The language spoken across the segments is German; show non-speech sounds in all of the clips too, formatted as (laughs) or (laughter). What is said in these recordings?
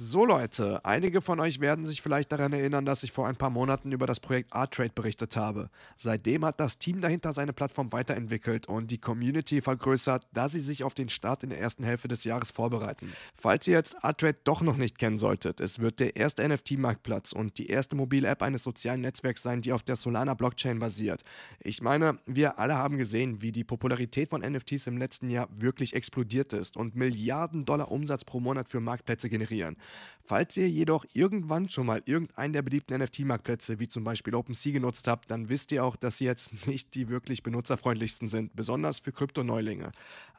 So Leute, einige von euch werden sich vielleicht daran erinnern, dass ich vor ein paar Monaten über das Projekt Artrade berichtet habe. Seitdem hat das Team dahinter seine Plattform weiterentwickelt und die Community vergrößert, da sie sich auf den Start in der ersten Hälfte des Jahres vorbereiten. Falls ihr jetzt Artrade doch noch nicht kennen solltet, es wird der erste NFT-Marktplatz und die erste mobile App eines sozialen Netzwerks sein, die auf der Solana Blockchain basiert. Ich meine, wir alle haben gesehen, wie die Popularität von NFTs im letzten Jahr wirklich explodiert ist und Milliarden Dollar Umsatz pro Monat für Marktplätze generieren. Falls ihr jedoch irgendwann schon mal irgendeinen der beliebten NFT-Marktplätze, wie zum Beispiel OpenSea, genutzt habt, dann wisst ihr auch, dass sie jetzt (laughs) nicht die wirklich benutzerfreundlichsten sind, besonders für Kryptoneulinge.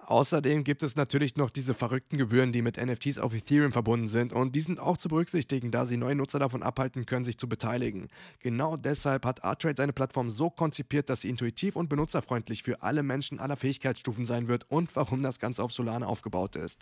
Außerdem gibt es natürlich noch diese verrückten Gebühren, die mit NFTs auf Ethereum verbunden sind und die sind auch zu berücksichtigen, da sie neue Nutzer davon abhalten können, sich zu beteiligen. Genau deshalb hat Artrade seine Plattform so konzipiert, dass sie intuitiv und benutzerfreundlich für alle Menschen aller Fähigkeitsstufen sein wird und warum das Ganze auf Solana aufgebaut ist.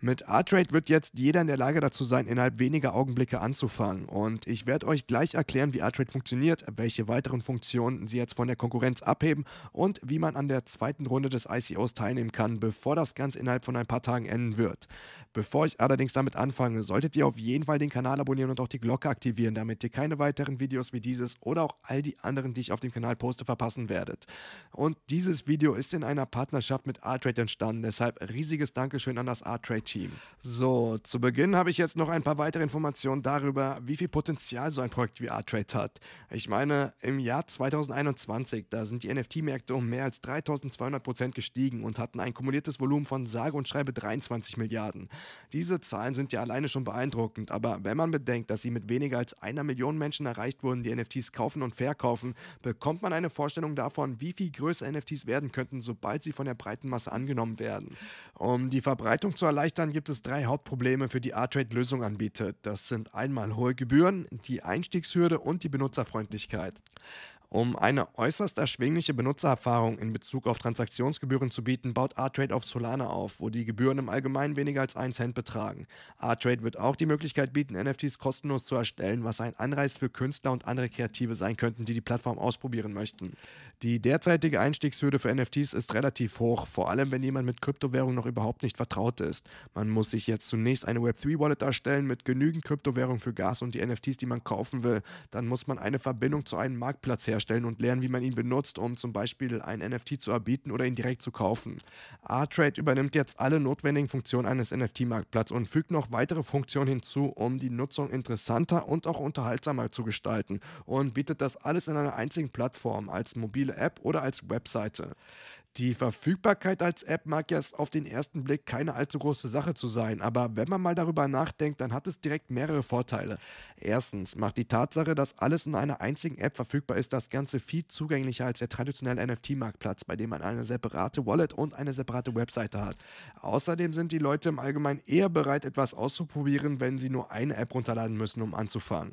Mit Artrade wird jetzt jeder in der Lage dazu sein, innerhalb weniger Augenblicke anzufangen. Und ich werde euch gleich erklären, wie Artrade funktioniert, welche weiteren Funktionen sie jetzt von der Konkurrenz abheben und wie man an der zweiten Runde des ICOs teilnehmen kann, bevor das Ganze innerhalb von ein paar Tagen enden wird. Bevor ich allerdings damit anfange, solltet ihr auf jeden Fall den Kanal abonnieren und auch die Glocke aktivieren, damit ihr keine weiteren Videos wie dieses oder auch all die anderen, die ich auf dem Kanal poste, verpassen werdet. Und dieses Video ist in einer Partnerschaft mit Artrade entstanden, deshalb riesiges Dankeschön an das Artrade-Team. So, zu Beginn habe ich jetzt noch ein paar weitere Informationen darüber, wie viel Potenzial so ein Projekt wie Artrate hat. Ich meine, im Jahr 2021, da sind die NFT-Märkte um mehr als 3200 Prozent gestiegen und hatten ein kumuliertes Volumen von sage und schreibe 23 Milliarden. Diese Zahlen sind ja alleine schon beeindruckend, aber wenn man bedenkt, dass sie mit weniger als einer Million Menschen erreicht wurden, die NFTs kaufen und verkaufen, bekommt man eine Vorstellung davon, wie viel größer NFTs werden könnten, sobald sie von der breiten Masse angenommen werden. Um die Verbreitung zu erleichtern, gibt es drei Hauptprobleme für die Artrate-Lösung Lösung anbietet. Das sind einmal hohe Gebühren, die Einstiegshürde und die Benutzerfreundlichkeit. Um eine äußerst erschwingliche Benutzererfahrung in Bezug auf Transaktionsgebühren zu bieten, baut R-Trade auf Solana auf, wo die Gebühren im Allgemeinen weniger als 1 Cent betragen. R-Trade wird auch die Möglichkeit bieten, NFTs kostenlos zu erstellen, was ein Anreiz für Künstler und andere Kreative sein könnten, die die Plattform ausprobieren möchten. Die derzeitige Einstiegshürde für NFTs ist relativ hoch, vor allem wenn jemand mit Kryptowährung noch überhaupt nicht vertraut ist. Man muss sich jetzt zunächst eine Web3-Wallet erstellen mit genügend Kryptowährung für Gas und die NFTs, die man kaufen will. Dann muss man eine Verbindung zu einem Marktplatz herstellen erstellen und lernen, wie man ihn benutzt, um zum Beispiel ein NFT zu erbieten oder ihn direkt zu kaufen. R-Trade übernimmt jetzt alle notwendigen Funktionen eines nft marktplatz und fügt noch weitere Funktionen hinzu, um die Nutzung interessanter und auch unterhaltsamer zu gestalten und bietet das alles in einer einzigen Plattform als mobile App oder als Webseite. Die Verfügbarkeit als App mag jetzt auf den ersten Blick keine allzu große Sache zu sein, aber wenn man mal darüber nachdenkt, dann hat es direkt mehrere Vorteile. Erstens macht die Tatsache, dass alles in einer einzigen App verfügbar ist, das Ganze viel zugänglicher als der traditionelle NFT-Marktplatz, bei dem man eine separate Wallet und eine separate Webseite hat. Außerdem sind die Leute im Allgemeinen eher bereit, etwas auszuprobieren, wenn sie nur eine App runterladen müssen, um anzufangen.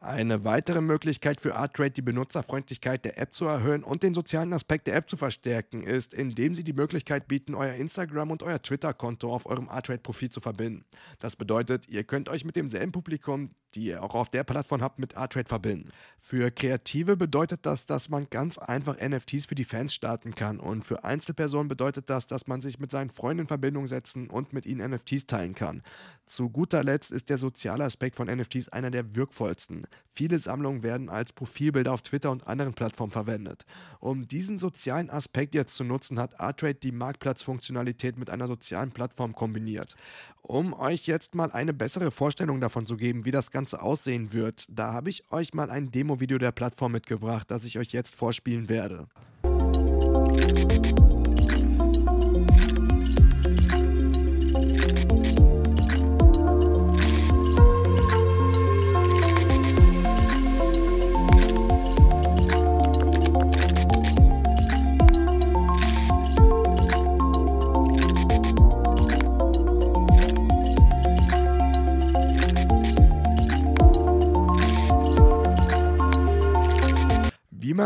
Eine weitere Möglichkeit für Artrade, die Benutzerfreundlichkeit der App zu erhöhen und den sozialen Aspekt der App zu verstärken, ist, ist, indem sie die Möglichkeit bieten, euer Instagram und euer Twitter-Konto auf eurem r trade profil zu verbinden. Das bedeutet, ihr könnt euch mit demselben Publikum die ihr auch auf der Plattform habt, mit A-Trade verbinden. Für Kreative bedeutet das, dass man ganz einfach NFTs für die Fans starten kann und für Einzelpersonen bedeutet das, dass man sich mit seinen Freunden in Verbindung setzen und mit ihnen NFTs teilen kann. Zu guter Letzt ist der soziale Aspekt von NFTs einer der wirkvollsten. Viele Sammlungen werden als Profilbilder auf Twitter und anderen Plattformen verwendet. Um diesen sozialen Aspekt jetzt zu nutzen, hat A-Trade die Marktplatzfunktionalität mit einer sozialen Plattform kombiniert. Um euch jetzt mal eine bessere Vorstellung davon zu geben, wie das Ganze Ganze aussehen wird, da habe ich euch mal ein Demo-Video der Plattform mitgebracht, das ich euch jetzt vorspielen werde.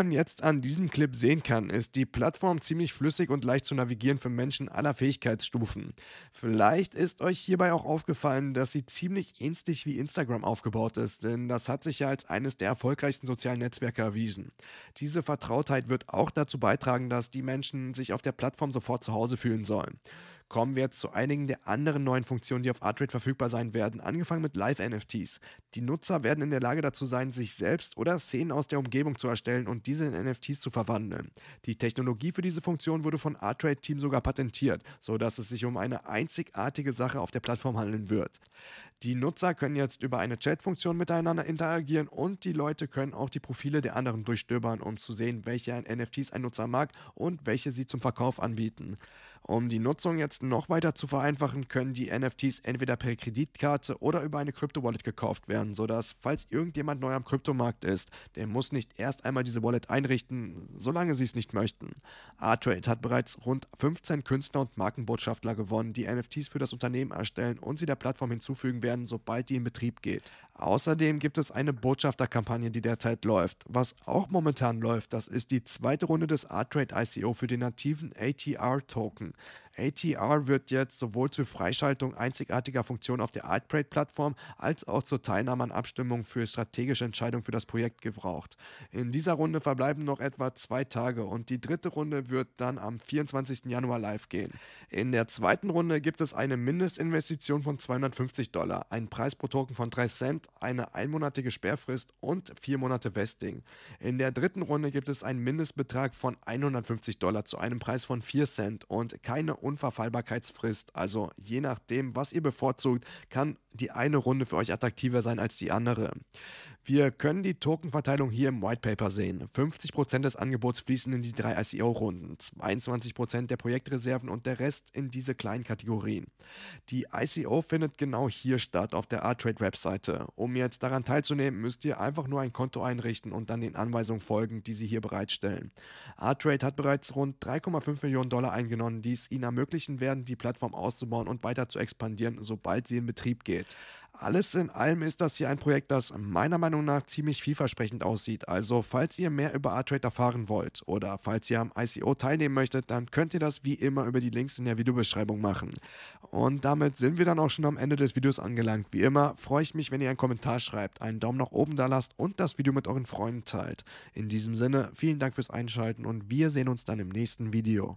man jetzt an diesem Clip sehen kann, ist die Plattform ziemlich flüssig und leicht zu navigieren für Menschen aller Fähigkeitsstufen. Vielleicht ist euch hierbei auch aufgefallen, dass sie ziemlich ähnlich wie Instagram aufgebaut ist, denn das hat sich ja als eines der erfolgreichsten sozialen Netzwerke erwiesen. Diese Vertrautheit wird auch dazu beitragen, dass die Menschen sich auf der Plattform sofort zu Hause fühlen sollen kommen wir jetzt zu einigen der anderen neuen Funktionen, die auf Artrate verfügbar sein werden, angefangen mit Live-NFTs. Die Nutzer werden in der Lage dazu sein, sich selbst oder Szenen aus der Umgebung zu erstellen und diese in NFTs zu verwandeln. Die Technologie für diese Funktion wurde von Artrate-Team sogar patentiert, sodass es sich um eine einzigartige Sache auf der Plattform handeln wird. Die Nutzer können jetzt über eine Chat-Funktion miteinander interagieren und die Leute können auch die Profile der anderen durchstöbern, um zu sehen, welche NFTs ein Nutzer mag und welche sie zum Verkauf anbieten. Um die Nutzung jetzt noch weiter zu vereinfachen, können die NFTs entweder per Kreditkarte oder über eine Krypto-Wallet gekauft werden, sodass, falls irgendjemand neu am Kryptomarkt ist, der muss nicht erst einmal diese Wallet einrichten, solange sie es nicht möchten. Artrade hat bereits rund 15 Künstler und Markenbotschafter gewonnen, die NFTs für das Unternehmen erstellen und sie der Plattform hinzufügen werden werden, sobald die in Betrieb geht. Außerdem gibt es eine Botschafterkampagne, die derzeit läuft. Was auch momentan läuft, das ist die zweite Runde des Artrade ICO für den nativen ATR-Token. ATR wird jetzt sowohl zur Freischaltung einzigartiger Funktionen auf der Artparade-Plattform als auch zur Teilnahme an Abstimmungen für strategische Entscheidungen für das Projekt gebraucht. In dieser Runde verbleiben noch etwa zwei Tage und die dritte Runde wird dann am 24. Januar live gehen. In der zweiten Runde gibt es eine Mindestinvestition von 250 Dollar, einen Preis pro Token von 3 Cent, eine einmonatige Sperrfrist und vier Monate Vesting. In der dritten Runde gibt es einen Mindestbetrag von 150 Dollar zu einem Preis von 4 Cent und keine Unverfallbarkeitsfrist. Also je nachdem, was ihr bevorzugt, kann die eine Runde für euch attraktiver sein als die andere. Wir können die Tokenverteilung hier im White Paper sehen. 50% des Angebots fließen in die drei ICO-Runden, 22% der Projektreserven und der Rest in diese kleinen Kategorien. Die ICO findet genau hier statt, auf der Artrade-Webseite. Um jetzt daran teilzunehmen, müsst ihr einfach nur ein Konto einrichten und dann den Anweisungen folgen, die sie hier bereitstellen. Artrade hat bereits rund 3,5 Millionen Dollar eingenommen, die es ihnen ermöglichen werden, die Plattform auszubauen und weiter zu expandieren, sobald sie in Betrieb geht. Alles in allem ist das hier ein Projekt, das meiner Meinung nach ziemlich vielversprechend aussieht. Also falls ihr mehr über Artrade erfahren wollt oder falls ihr am ICO teilnehmen möchtet, dann könnt ihr das wie immer über die Links in der Videobeschreibung machen. Und damit sind wir dann auch schon am Ende des Videos angelangt. Wie immer freue ich mich, wenn ihr einen Kommentar schreibt, einen Daumen nach oben da lasst und das Video mit euren Freunden teilt. In diesem Sinne, vielen Dank fürs Einschalten und wir sehen uns dann im nächsten Video.